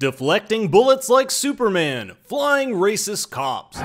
Deflecting bullets like Superman, flying racist cops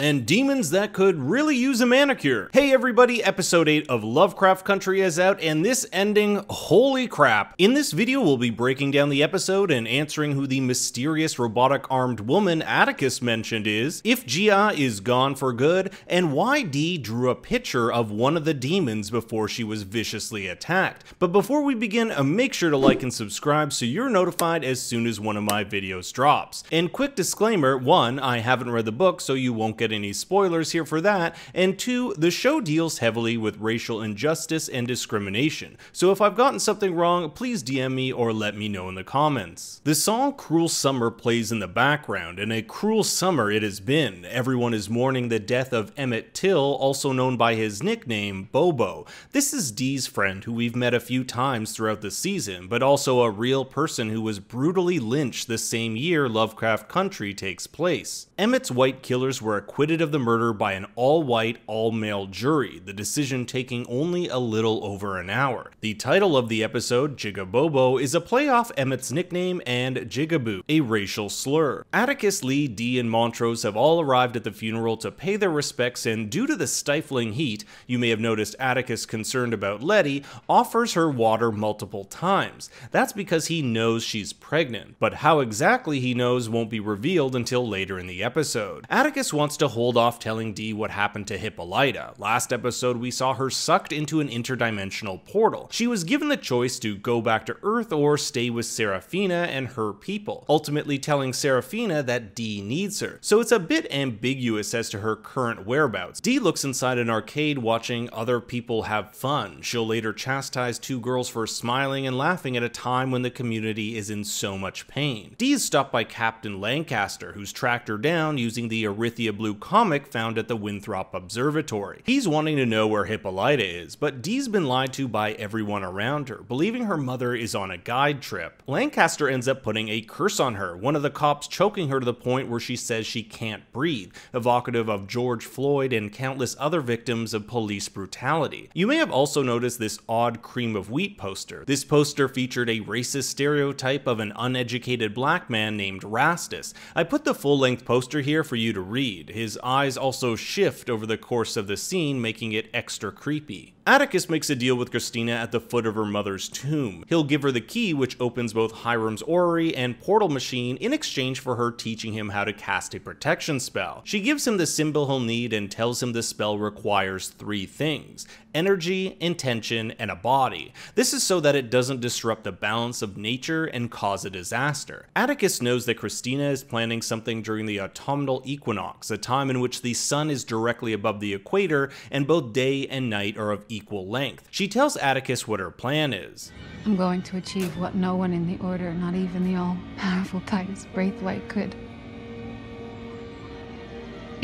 and demons that could really use a manicure. Hey everybody, episode 8 of Lovecraft Country is out, and this ending, holy crap. In this video, we'll be breaking down the episode and answering who the mysterious robotic-armed woman Atticus mentioned is, if Gia is gone for good, and why Dee drew a picture of one of the demons before she was viciously attacked. But before we begin, uh, make sure to like and subscribe so you're notified as soon as one of my videos drops. And quick disclaimer, one, I haven't read the book so you won't get any spoilers here for that, and two, the show deals heavily with racial injustice and discrimination, so if I've gotten something wrong, please DM me or let me know in the comments. The song Cruel Summer plays in the background, and a cruel summer it has been. Everyone is mourning the death of Emmett Till, also known by his nickname, Bobo. This is Dee's friend who we've met a few times throughout the season, but also a real person who was brutally lynched the same year Lovecraft Country takes place. Emmett's white killers were a acquitted of the murder by an all white, all male jury, the decision taking only a little over an hour. The title of the episode, Jigabobo, is a play off Emmett's nickname and Jigaboo, a racial slur. Atticus, Lee, Dee, and Montrose have all arrived at the funeral to pay their respects, and due to the stifling heat, you may have noticed Atticus concerned about Letty, offers her water multiple times. That's because he knows she's pregnant, but how exactly he knows won't be revealed until later in the episode. Atticus wants to to hold off telling Dee what happened to Hippolyta. Last episode, we saw her sucked into an interdimensional portal. She was given the choice to go back to Earth or stay with Seraphina and her people, ultimately telling Seraphina that Dee needs her. So it's a bit ambiguous as to her current whereabouts. Dee looks inside an arcade watching other people have fun. She'll later chastise two girls for smiling and laughing at a time when the community is in so much pain. Dee is stopped by Captain Lancaster, who's tracked her down using the Arithia Blue comic found at the Winthrop Observatory. He's wanting to know where Hippolyta is, but Dee's been lied to by everyone around her, believing her mother is on a guide trip. Lancaster ends up putting a curse on her, one of the cops choking her to the point where she says she can't breathe, evocative of George Floyd and countless other victims of police brutality. You may have also noticed this odd cream of wheat poster. This poster featured a racist stereotype of an uneducated black man named Rastus. I put the full-length poster here for you to read. His his eyes also shift over the course of the scene, making it extra creepy. Atticus makes a deal with Christina at the foot of her mother's tomb. He'll give her the key, which opens both Hiram's orrery and portal machine in exchange for her teaching him how to cast a protection spell. She gives him the symbol he'll need and tells him the spell requires three things energy, intention, and a body. This is so that it doesn't disrupt the balance of nature and cause a disaster. Atticus knows that Christina is planning something during the autumnal equinox, a time time in which the sun is directly above the equator and both day and night are of equal length. She tells Atticus what her plan is. I'm going to achieve what no one in the Order, not even the all-powerful Titus Braithwaite could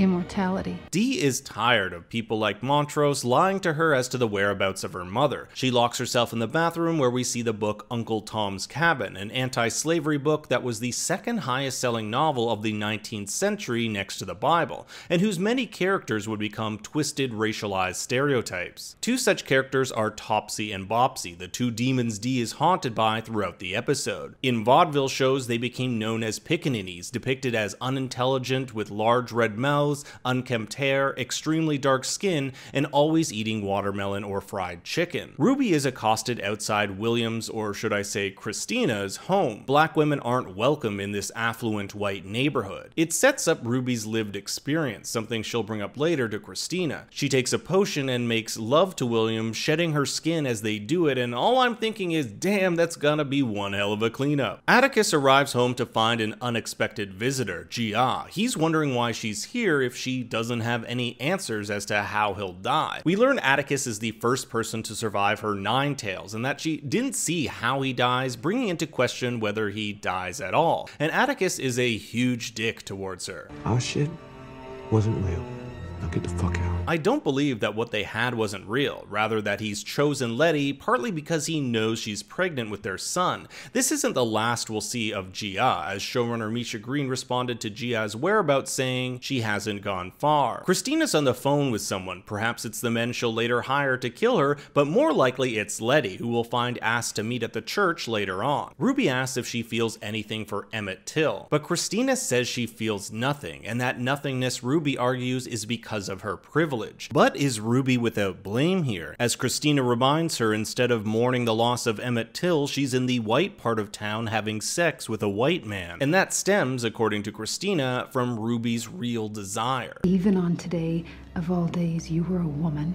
immortality. Dee is tired of people like Montrose lying to her as to the whereabouts of her mother. She locks herself in the bathroom where we see the book Uncle Tom's Cabin, an anti-slavery book that was the second highest selling novel of the 19th century next to the Bible, and whose many characters would become twisted racialized stereotypes. Two such characters are Topsy and Bopsy, the two demons Dee is haunted by throughout the episode. In vaudeville shows, they became known as pickaninnies, depicted as unintelligent with large red mouths eyebrows, unkempt hair, extremely dark skin, and always eating watermelon or fried chicken. Ruby is accosted outside Williams, or should I say Christina's, home. Black women aren't welcome in this affluent white neighborhood. It sets up Ruby's lived experience, something she'll bring up later to Christina. She takes a potion and makes love to Williams, shedding her skin as they do it, and all I'm thinking is, damn, that's gonna be one hell of a cleanup. Atticus arrives home to find an unexpected visitor, Gia. He's wondering why she's here if she doesn't have any answers as to how he'll die. We learn Atticus is the first person to survive her nine tails and that she didn't see how he dies, bringing into question whether he dies at all. And Atticus is a huge dick towards her. Our shit wasn't real get the fuck out. I don't believe that what they had wasn't real, rather that he's chosen Letty partly because he knows she's pregnant with their son. This isn't the last we'll see of Gia, as showrunner Misha Green responded to Gia's whereabouts saying she hasn't gone far. Christina's on the phone with someone, perhaps it's the men she'll later hire to kill her, but more likely it's Letty, who will find asked to meet at the church later on. Ruby asks if she feels anything for Emmett Till, but Christina says she feels nothing, and that nothingness Ruby argues is because because of her privilege. But is Ruby without blame here? As Christina reminds her, instead of mourning the loss of Emmett Till, she's in the white part of town having sex with a white man. And that stems, according to Christina, from Ruby's real desire. Even on today, of all days, you were a woman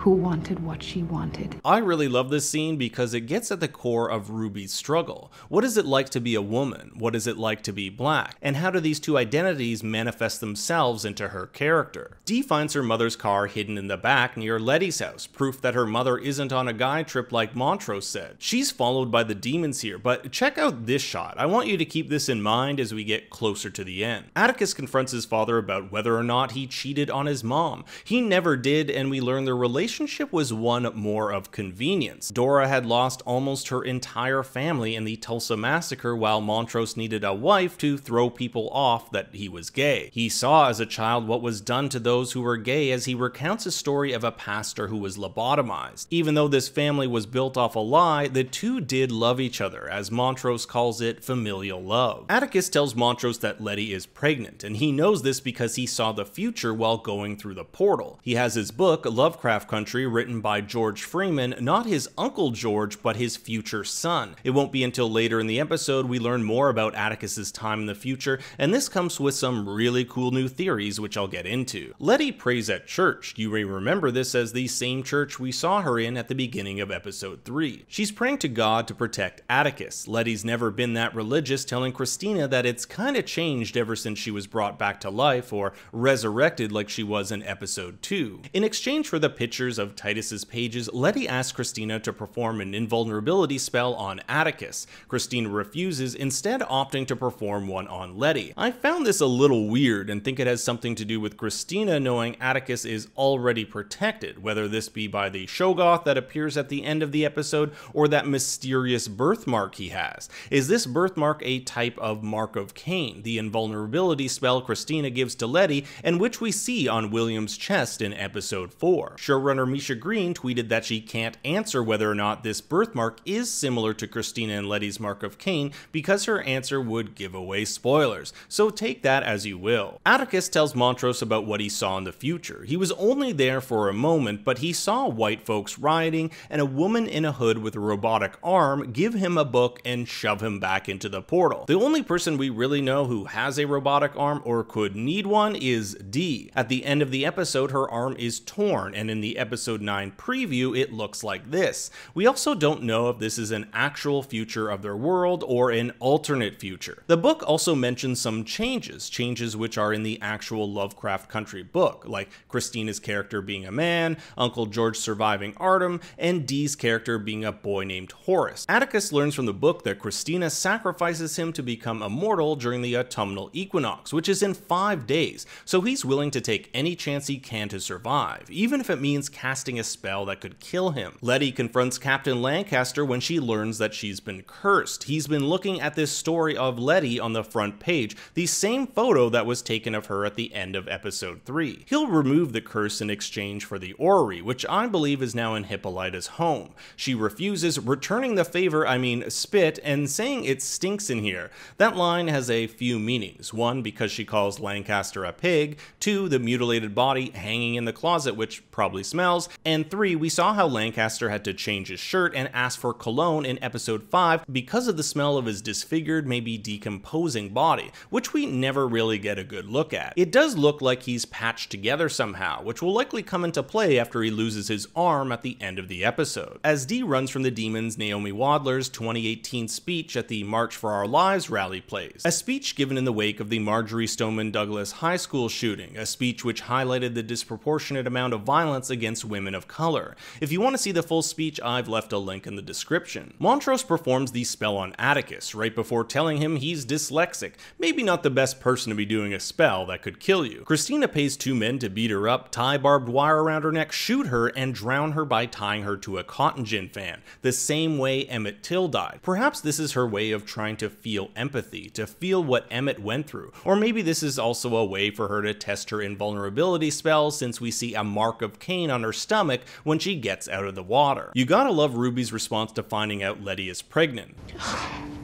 who wanted what she wanted. I really love this scene because it gets at the core of Ruby's struggle. What is it like to be a woman? What is it like to be black? And how do these two identities manifest themselves into her character? Dee finds her mother's car hidden in the back near Letty's house, proof that her mother isn't on a guy trip like Montrose said. She's followed by the demons here, but check out this shot. I want you to keep this in mind as we get closer to the end. Atticus confronts his father about whether or not he cheated on his mom. He never did, and we learn their relationship relationship was one more of convenience. Dora had lost almost her entire family in the Tulsa massacre while Montrose needed a wife to throw people off that he was gay. He saw as a child what was done to those who were gay as he recounts a story of a pastor who was lobotomized. Even though this family was built off a lie, the two did love each other, as Montrose calls it familial love. Atticus tells Montrose that Letty is pregnant, and he knows this because he saw the future while going through the portal. He has his book, Lovecraft Country Country, written by George Freeman, not his uncle George, but his future son. It won't be until later in the episode we learn more about Atticus's time in the future, and this comes with some really cool new theories, which I'll get into. Letty prays at church. You may remember this as the same church we saw her in at the beginning of episode 3. She's praying to God to protect Atticus. Letty's never been that religious, telling Christina that it's kinda changed ever since she was brought back to life, or resurrected like she was in episode 2. In exchange for the pictures pictures of Titus's pages, Letty asks Christina to perform an invulnerability spell on Atticus. Christina refuses, instead opting to perform one on Letty. I found this a little weird and think it has something to do with Christina knowing Atticus is already protected, whether this be by the Shogoth that appears at the end of the episode or that mysterious birthmark he has. Is this birthmark a type of Mark of Cain, the invulnerability spell Christina gives to Letty and which we see on William's chest in episode 4? Showrunner Misha Green tweeted that she can't answer whether or not this birthmark is similar to Christina and Letty's mark of Cain because her answer would give away spoilers, so take that as you will. Atticus tells Montrose about what he saw in the future. He was only there for a moment, but he saw white folks rioting and a woman in a hood with a robotic arm give him a book and shove him back into the portal. The only person we really know who has a robotic arm or could need one is D. At the end of the episode, her arm is torn, and in the Episode 9 preview, it looks like this. We also don't know if this is an actual future of their world or an alternate future. The book also mentions some changes, changes which are in the actual Lovecraft Country book, like Christina's character being a man, Uncle George surviving Artem, and Dee's character being a boy named Horace. Atticus learns from the book that Christina sacrifices him to become immortal during the autumnal equinox, which is in five days, so he's willing to take any chance he can to survive, even if it means casting a spell that could kill him. Letty confronts Captain Lancaster when she learns that she's been cursed. He's been looking at this story of Letty on the front page, the same photo that was taken of her at the end of episode 3. He'll remove the curse in exchange for the orrery, which I believe is now in Hippolyta's home. She refuses, returning the favor, I mean spit, and saying it stinks in here. That line has a few meanings. One, because she calls Lancaster a pig. Two, the mutilated body hanging in the closet, which probably smells smells. And three, we saw how Lancaster had to change his shirt and ask for cologne in episode 5 because of the smell of his disfigured, maybe decomposing body, which we never really get a good look at. It does look like he's patched together somehow, which will likely come into play after he loses his arm at the end of the episode. As D runs from the demons, Naomi Wadler's 2018 speech at the March for Our Lives rally plays, a speech given in the wake of the Marjorie Stoneman Douglas High School shooting, a speech which highlighted the disproportionate amount of violence against against women of color. If you want to see the full speech, I've left a link in the description. Montrose performs the spell on Atticus right before telling him he's dyslexic, maybe not the best person to be doing a spell that could kill you. Christina pays two men to beat her up, tie barbed wire around her neck, shoot her, and drown her by tying her to a cotton gin fan, the same way Emmett Till died. Perhaps this is her way of trying to feel empathy, to feel what Emmett went through, or maybe this is also a way for her to test her invulnerability spell since we see a mark of Cain on on her stomach when she gets out of the water. You gotta love Ruby's response to finding out Letty is pregnant.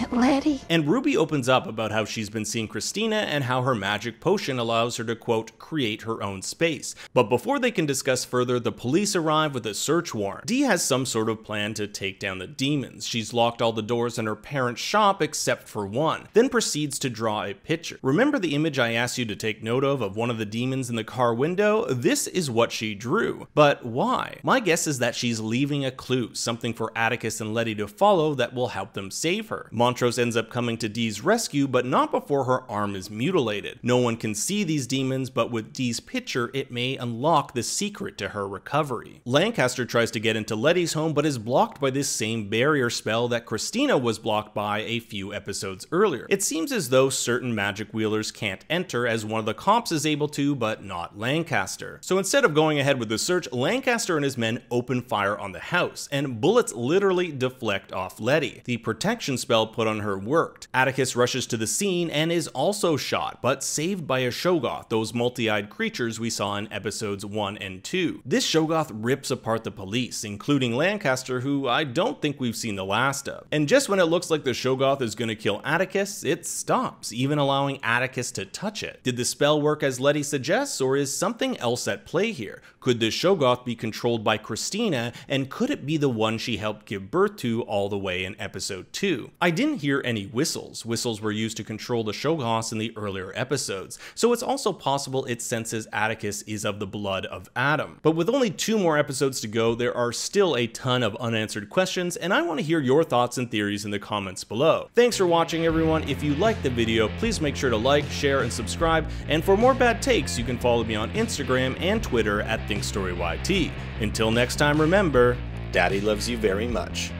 it, Letty. And Ruby opens up about how she's been seeing Christina and how her magic potion allows her to, quote, create her own space. But before they can discuss further, the police arrive with a search warrant. Dee has some sort of plan to take down the demons. She's locked all the doors in her parents' shop except for one, then proceeds to draw a picture. Remember the image I asked you to take note of of one of the demons in the car window? This is what she drew. But why? My guess is that she's leaving a clue, something for Atticus and Letty to follow that will help them save her. Mon Montrose ends up coming to Dee's rescue, but not before her arm is mutilated. No one can see these demons, but with Dee's picture, it may unlock the secret to her recovery. Lancaster tries to get into Letty's home, but is blocked by this same barrier spell that Christina was blocked by a few episodes earlier. It seems as though certain magic wielders can't enter, as one of the cops is able to, but not Lancaster. So instead of going ahead with the search, Lancaster and his men open fire on the house, and bullets literally deflect off Letty. The protection spell put on her worked. Atticus rushes to the scene and is also shot, but saved by a Shogoth, those multi-eyed creatures we saw in episodes 1 and 2. This Shogoth rips apart the police, including Lancaster, who I don't think we've seen the last of. And just when it looks like the Shogoth is going to kill Atticus, it stops, even allowing Atticus to touch it. Did the spell work as Letty suggests, or is something else at play here? Could the Shogoth be controlled by Christina, and could it be the one she helped give birth to all the way in episode 2? I didn't hear any whistles. Whistles were used to control the Shoggoths in the earlier episodes, so it's also possible it senses Atticus is of the blood of Adam. But with only two more episodes to go, there are still a ton of unanswered questions, and I want to hear your thoughts and theories in the comments below. Thanks for watching everyone. If you liked the video, please make sure to like, share, and subscribe, and for more bad takes, you can follow me on Instagram and Twitter at ThinkStoryYT. Until next time, remember, Daddy loves you very much.